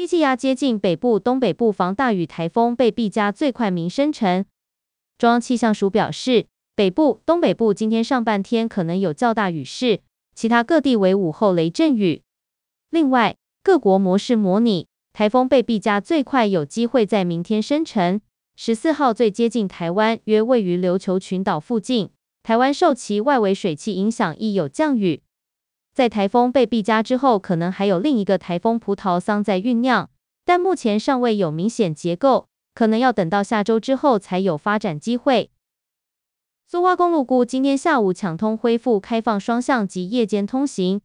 低气压接近北部、东北部防大雨，台风被避加最快明生成。中央气象署表示，北部、东北部今天上半天可能有较大雨势，其他各地为午后雷阵雨。另外，各国模式模拟，台风被碧加最快有机会在明天生成，十四号最接近台湾，约位于琉球群岛附近，台湾受其外围水气影响亦有降雨。在台风被碧家之后，可能还有另一个台风葡萄桑在酝酿，但目前尚未有明显结构，可能要等到下周之后才有发展机会。苏花公路今天下午抢通恢复开放双向及夜间通行。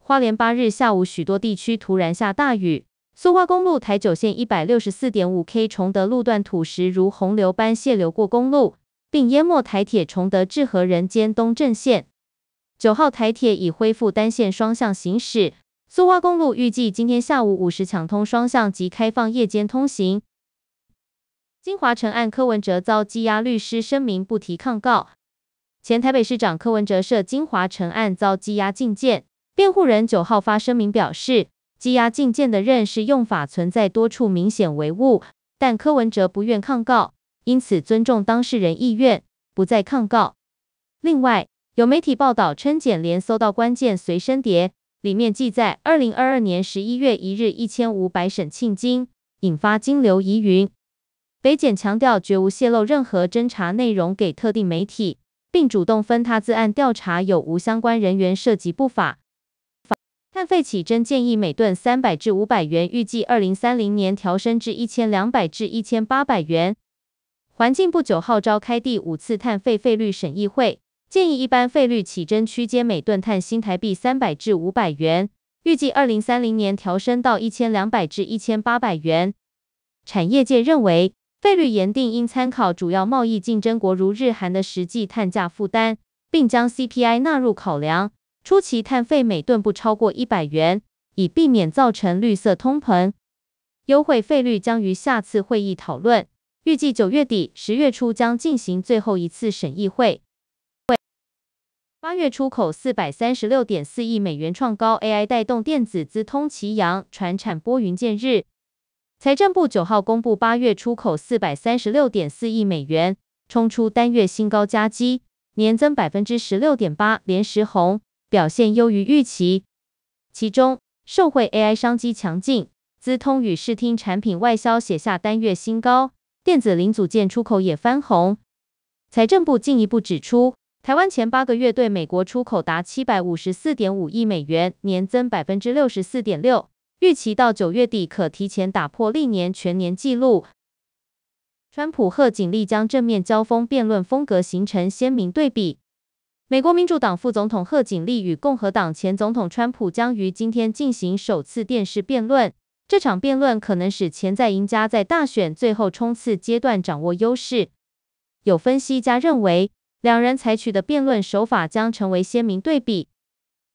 花莲八日下午许多地区突然下大雨，苏花公路台九线一百六十四点五 K 崇德路段土石如洪流般泄流过公路，并淹没台铁崇德至和仁间东镇线。九号台铁已恢复单线双向行驶，苏花公路预计今天下午五时抢通双向及开放夜间通行。金华城案柯文哲遭羁押，律师声明不提抗告。前台北市长柯文哲涉金华城案遭羁押禁见，辩护人九号发声明表示，羁押禁见的认识用法存在多处明显违误，但柯文哲不愿抗告，因此尊重当事人意愿，不再抗告。另外。有媒体报道称，检联搜到关键随身碟，里面记载二零二二年十一月一日一千五百沈庆金引发金流疑云。北检强调绝无泄露任何侦查内容给特定媒体，并主动分他自案调查有无相关人员涉及不法。碳费起征建议每吨三百至五百元，预计二零三零年调升至一千两百至一千八百元。环境部九号召开第五次碳费费率审议会。建议一般费率起征区间每吨碳新台币三百至五百元，预计二零三零年调升到一千两百至一千八百元。产业界认为费率严定应参考主要贸易竞争国如日韩的实际碳价负担，并将 CPI 纳入考量。初期碳费每吨不超过一百元，以避免造成绿色通膨。优惠费率将于下次会议讨论，预计九月底十月初将进行最后一次审议会。八月出口四百三十六点四亿美元创高，AI 带动电子资通齐扬，船产拨云见日。财政部九号公布八月出口四百三十六点四亿美元，冲出单月新高，加基年增百分之十六点八，连十红，表现优于预期。其中受惠 AI 商机强劲，资通与视听产品外销写下单月新高，电子零组件出口也翻红。财政部进一步指出。台湾前八个月对美国出口达七百五十四点五亿美元，年增百分之六十四点六，预期到九月底可提前打破历年全年纪录。川普贺锦丽将正面交锋，辩论风格形成鲜明对比。美国民主党副总统贺锦丽与共和党前总统川普将于今天进行首次电视辩论，这场辩论可能使潜在赢家在大选最后冲刺阶段掌握优势。有分析家认为。两人采取的辩论手法将成为鲜明对比。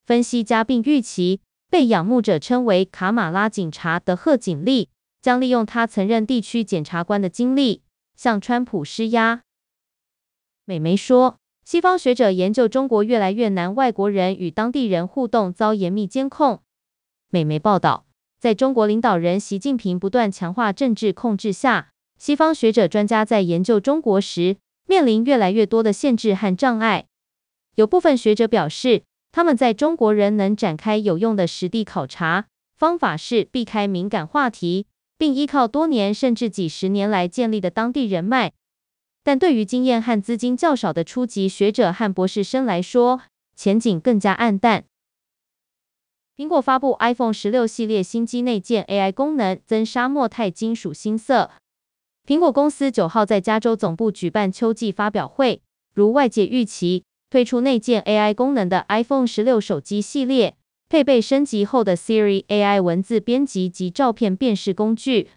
分析家并预期，被仰慕者称为“卡马拉警察”的贺锦丽将利用他曾任地区检察官的经历，向川普施压。美媒说，西方学者研究中国越来越难，外国人与当地人互动遭严密监控。美媒报道，在中国领导人习近平不断强化政治控制下，西方学者专家在研究中国时。面临越来越多的限制和障碍。有部分学者表示，他们在中国人能展开有用的实地考察方法是避开敏感话题，并依靠多年甚至几十年来建立的当地人脉。但对于经验和资金较少的初级学者和博士生来说，前景更加暗淡。苹果发布 iPhone 十六系列新机，内建 AI 功能，增沙漠钛金属新色。苹果公司九号在加州总部举办秋季发表会，如外界预期，推出内建 AI 功能的 iPhone 十六手机系列，配备升级后的 Siri AI 文字编辑及照片辨识工具。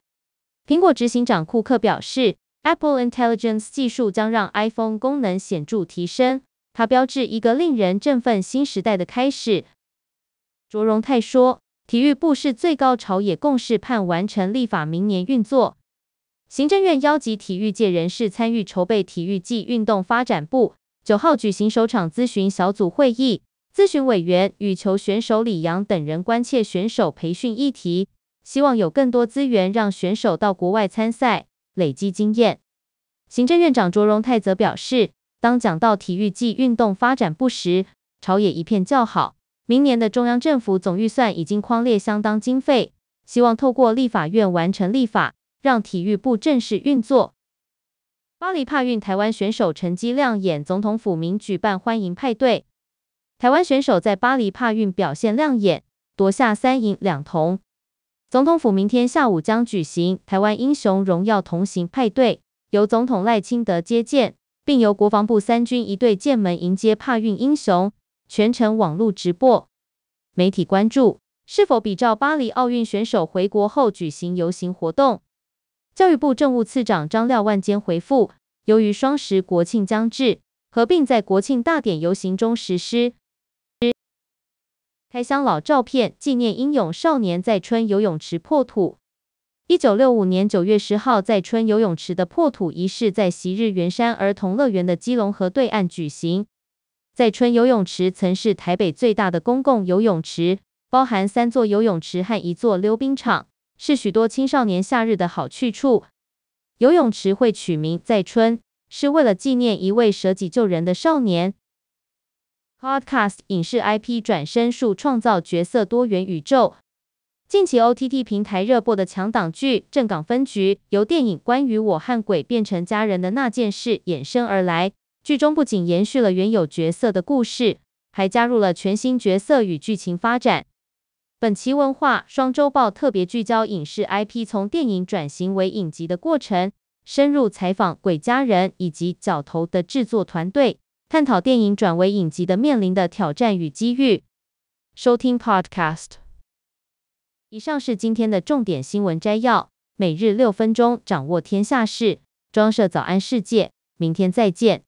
苹果执行长库克表示，Apple Intelligence 技术将让 iPhone 功能显著提升，它标志一个令人振奋新时代的开始。卓荣泰说，体育部是最高朝野共识，判完成立法，明年运作。行政院邀集体育界人士参与筹备体育暨运动发展部九号举行首场咨询小组会议，咨询委员与球选手李阳等人关切选手培训议题，希望有更多资源让选手到国外参赛，累积经验。行政院长卓荣泰则表示，当讲到体育暨运动发展部时，朝野一片叫好，明年的中央政府总预算已经框列相当经费，希望透过立法院完成立法。让体育部正式运作。巴黎帕运台湾选手成绩亮眼，总统府明举办欢迎派对。台湾选手在巴黎帕运表现亮眼，夺下三银两铜。总统府明天下午将举行台湾英雄荣耀同行派对，由总统赖清德接见，并由国防部三军一队剑门迎接帕运英雄，全程网络直播。媒体关注是否比照巴黎奥运选手回国后举行游行活动。教育部政务次长张廖万坚回复，由于双十国庆将至，合并在国庆大典游行中实施。开箱老照片，纪念英勇少年在春游泳池破土。一九六五年九月十号，在春游泳池的破土仪式在昔日圆山儿童乐园的基隆河对岸举行。在春游泳池曾是台北最大的公共游泳池，包含三座游泳池和一座溜冰场。是许多青少年夏日的好去处。游泳池会取名在春，是为了纪念一位舍己救人的少年。Podcast 影视 IP 转身术创造角色多元宇宙。近期 OTT 平台热播的强档剧《镇港分局》，由电影《关于我和鬼变成家人的那件事》衍生而来。剧中不仅延续了原有角色的故事，还加入了全新角色与剧情发展。本期文化双周报特别聚焦影视 IP 从电影转型为影集的过程，深入采访《鬼家人》以及《角头》的制作团队，探讨电影转为影集的面临的挑战与机遇。收听 Podcast。以上是今天的重点新闻摘要，每日六分钟掌握天下事。装设早安世界，明天再见。